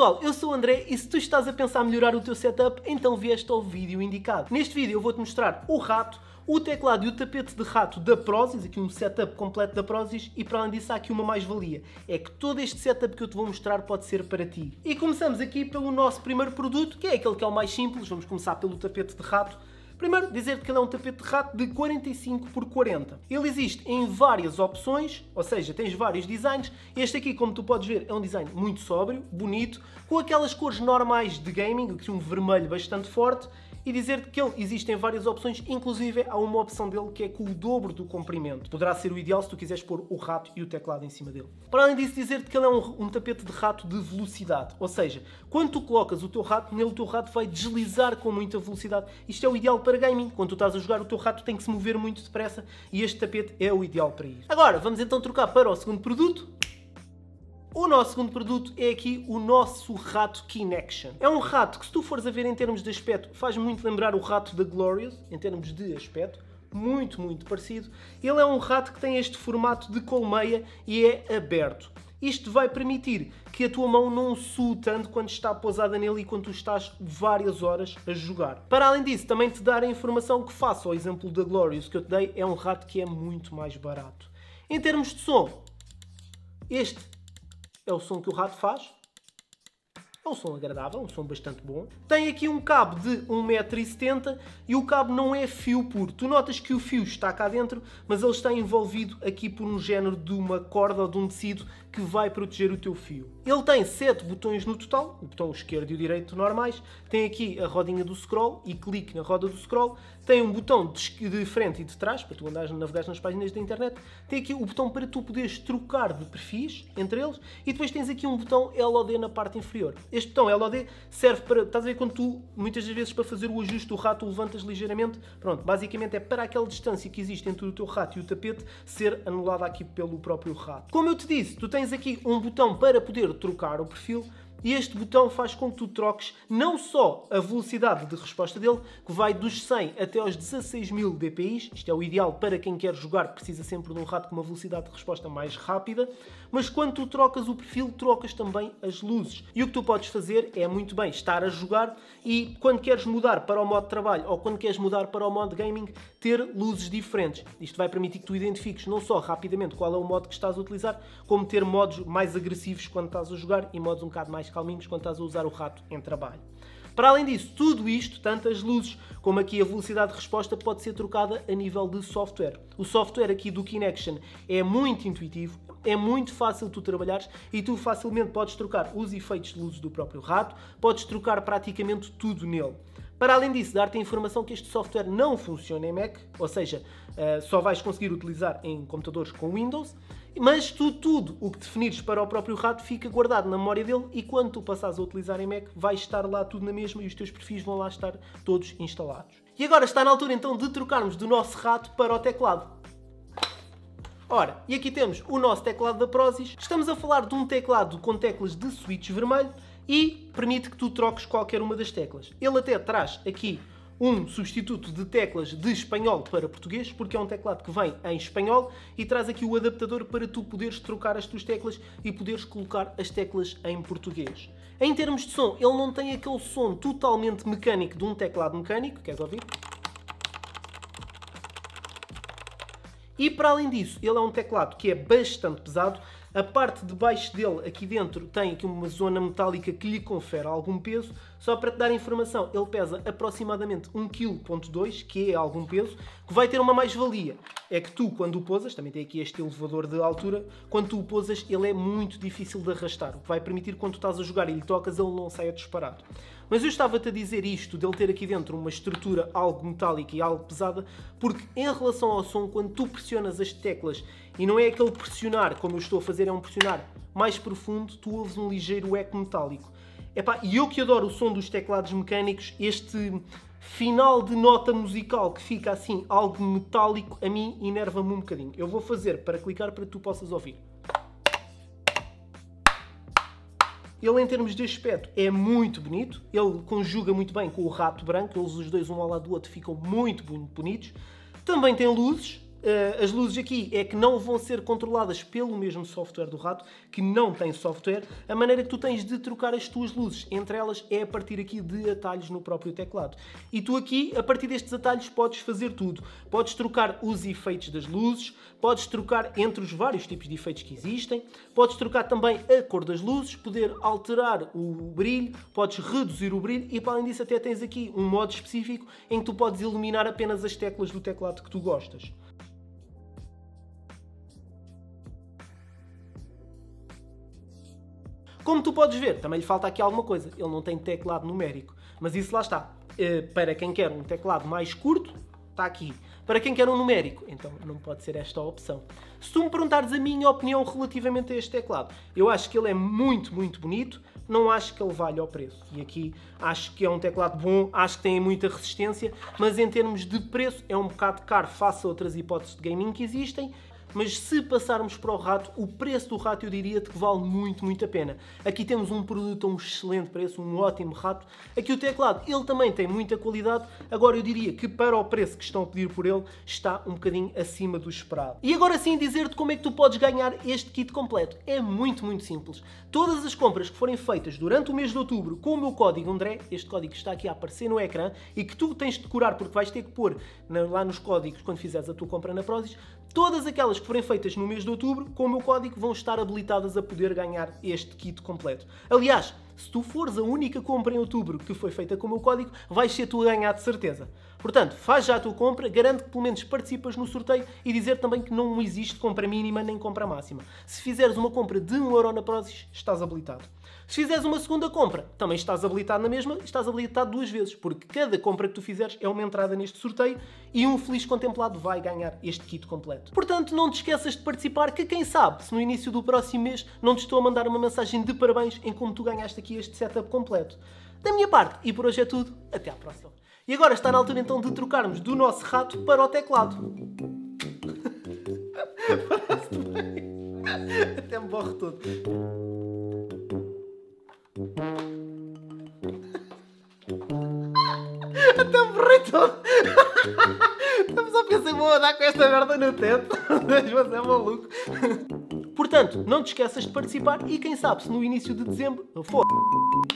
pessoal, eu sou o André e se tu estás a pensar melhorar o teu setup, então vieste ao vídeo indicado. Neste vídeo eu vou-te mostrar o rato, o teclado e o tapete de rato da Prozis, aqui um setup completo da Prozis, e para além disso há aqui uma mais-valia, é que todo este setup que eu te vou mostrar pode ser para ti. E começamos aqui pelo nosso primeiro produto, que é aquele que é o mais simples, vamos começar pelo tapete de rato, Primeiro, dizer-te que ele é um tapete de rato de 45 por 40. Ele existe em várias opções, ou seja, tens vários designs. Este aqui, como tu podes ver, é um design muito sóbrio, bonito, com aquelas cores normais de gaming, que um vermelho bastante forte, e dizer-te que ele existe em várias opções, inclusive há uma opção dele que é com o dobro do comprimento. Poderá ser o ideal se tu quiseres pôr o rato e o teclado em cima dele. Para além disso, dizer-te que ele é um, um, tapete de rato de velocidade, ou seja, quando tu colocas o teu rato nele, o teu rato vai deslizar com muita velocidade. Isto é o ideal para para gaming. Quando tu estás a jogar, o teu rato tem que se mover muito depressa e este tapete é o ideal para isso. Agora, vamos então trocar para o segundo produto. O nosso segundo produto é aqui o nosso rato Kinection. É um rato que, se tu fores a ver em termos de aspecto, faz muito lembrar o rato da Glorious, em termos de aspecto muito, muito parecido. Ele é um rato que tem este formato de colmeia e é aberto. Isto vai permitir que a tua mão não sue tanto quando está posada nele e quando tu estás várias horas a jogar. Para além disso, também te dar a informação que faço ao exemplo da Glorious que eu te dei, é um rato que é muito mais barato. Em termos de som, este é o som que o rato faz, é um som agradável, é um som bastante bom. Tem aqui um cabo de 1,70m e o cabo não é fio puro. Tu notas que o fio está cá dentro, mas ele está envolvido aqui por um género de uma corda ou de um tecido que vai proteger o teu fio. Ele tem 7 botões no total, o botão esquerdo e o direito normais. Tem aqui a rodinha do scroll e clique na roda do scroll tem um botão de frente e de trás, para tu andares, navegares nas páginas da internet, tem aqui o botão para tu poderes trocar de perfis entre eles e depois tens aqui um botão LOD na parte inferior. Este botão LOD serve para, estás a ver quando tu, muitas das vezes, para fazer o ajuste do rato, levantas ligeiramente, pronto, basicamente é para aquela distância que existe entre o teu rato e o tapete ser anulada aqui pelo próprio rato. Como eu te disse, tu tens aqui um botão para poder trocar o perfil, e este botão faz com que tu troques não só a velocidade de resposta dele, que vai dos 100 até aos 16.000 dpi, isto é o ideal para quem quer jogar, precisa sempre de um rato com uma velocidade de resposta mais rápida, mas quando tu trocas o perfil, trocas também as luzes. E o que tu podes fazer é muito bem estar a jogar e quando queres mudar para o modo de trabalho ou quando queres mudar para o modo gaming, ter luzes diferentes. Isto vai permitir que tu identifiques não só rapidamente qual é o modo que estás a utilizar, como ter modos mais agressivos quando estás a jogar e modos um bocado mais calminhos quando estás a usar o rato em trabalho. Para além disso, tudo isto, tanto as luzes como aqui a velocidade de resposta, pode ser trocada a nível de software. O software aqui do Kinection é muito intuitivo, é muito fácil tu trabalhares e tu facilmente podes trocar os efeitos de luzes do próprio rato, podes trocar praticamente tudo nele. Para além disso, dar-te a informação que este software não funciona em Mac, ou seja, eh, só vais conseguir utilizar em computadores com Windows. Mas tu, tudo o que definires para o próprio rato fica guardado na memória dele e quando tu passares a utilizar em Mac, vai estar lá tudo na mesma e os teus perfis vão lá estar todos instalados. E agora está na altura então de trocarmos do nosso rato para o teclado. Ora, e aqui temos o nosso teclado da Prozis. Estamos a falar de um teclado com teclas de switch vermelho e permite que tu troques qualquer uma das teclas. Ele até traz aqui um substituto de teclas de espanhol para português, porque é um teclado que vem em espanhol e traz aqui o adaptador para tu poderes trocar as tuas teclas e poderes colocar as teclas em português. Em termos de som, ele não tem aquele som totalmente mecânico de um teclado mecânico, queres ouvir? E para além disso, ele é um teclado que é bastante pesado, a parte de baixo dele, aqui dentro, tem aqui uma zona metálica que lhe confere algum peso. Só para te dar informação, ele pesa aproximadamente 1,2 kg, que é algum peso, que vai ter uma mais-valia. É que tu, quando o pousas, também tem aqui este elevador de altura, quando tu o pousas, ele é muito difícil de arrastar, o que vai permitir quando tu estás a jogar e lhe tocas, ele não saia disparado. Mas eu estava-te a dizer isto, dele ter aqui dentro uma estrutura algo metálica e algo pesada, porque em relação ao som, quando tu pressionas as teclas e não é aquele pressionar, como eu estou a fazer, é um pressionar mais profundo, tu ouves um ligeiro eco metálico. Epá, e eu que adoro o som dos teclados mecânicos, este final de nota musical que fica assim, algo metálico, a mim enerva-me um bocadinho. Eu vou fazer para clicar para que tu possas ouvir. Ele, em termos de aspecto, é muito bonito. Ele conjuga muito bem com o rato branco. Eles, os dois, um ao lado do outro, ficam muito bonitos. Também tem luzes, uh, as luzes aqui é que não vão ser controladas pelo mesmo software do rato, que não tem software. A maneira que tu tens de trocar as tuas luzes entre elas é a partir aqui de atalhos no próprio teclado. E tu aqui, a partir destes atalhos, podes fazer tudo. Podes trocar os efeitos das luzes, podes trocar entre os vários tipos de efeitos que existem, podes trocar também a cor das luzes, poder alterar o brilho, podes reduzir o brilho e, para além disso, até tens aqui um modo específico em que tu podes iluminar apenas as teclas do teclado que tu gostas. Como tu podes ver, também lhe falta aqui alguma coisa. Ele não tem teclado numérico. Mas isso lá está. Eh, para quem quer um teclado mais curto, está aqui. Para quem quer um numérico, então não pode ser esta a opção. Se tu me perguntares a minha opinião relativamente a este teclado, eu acho que ele é muito, muito bonito, não acho que ele valha o preço. E aqui acho que é um teclado bom, acho que tem muita resistência, mas em termos de preço é um bocado caro face a outras hipóteses de gaming que existem mas se passarmos para o rato, o preço do rato eu diria que vale muito, muito a pena. Aqui temos um produto a um excelente preço, um ótimo rato. Aqui o teclado, ele também tem muita qualidade, agora eu diria que para o preço que estão a pedir por ele, está um bocadinho acima do esperado. E agora sim dizer-te como é que tu podes ganhar este kit completo. É muito, muito simples. Todas as compras que forem feitas durante o mês de outubro com o meu código André, este código que está aqui a aparecer no ecrã e que tu tens de decorar porque vais ter que pôr lá nos códigos quando fizeres a tua compra na Prozis, todas aquelas que forem feitas no mês de outubro, com o meu código, vão estar habilitadas a poder ganhar este kit completo. Aliás, se tu fores a única compra em outubro que foi feita com o meu código, vais ser tu a ganhar de certeza. Portanto, faz já a tua compra, garante que pelo menos participas no sorteio e dizer também que não existe compra mínima nem compra máxima. Se fizeres uma compra de 1€ euro na Prozis, estás habilitado. Se fizeres uma segunda compra, também estás habilitado na mesma, estás habilitado duas vezes, porque cada compra que tu fizeres é uma entrada neste sorteio e um feliz contemplado vai ganhar este kit completo. Portanto, não te esqueças de participar, que quem sabe, se no início do próximo mês não te estou a mandar uma mensagem de parabéns em como tu ganhaste aqui este setup completo. Da minha parte, e por hoje é tudo, até à próxima. E agora está na altura então de trocarmos do nosso rato para o teclado. Parece bem. Até me borro todo. Até me borrei todo. Estamos a pensar, vou andar com esta merda no teto. Mas é maluco. Portanto, não te esqueças de participar e quem sabe se no início de dezembro. Oh,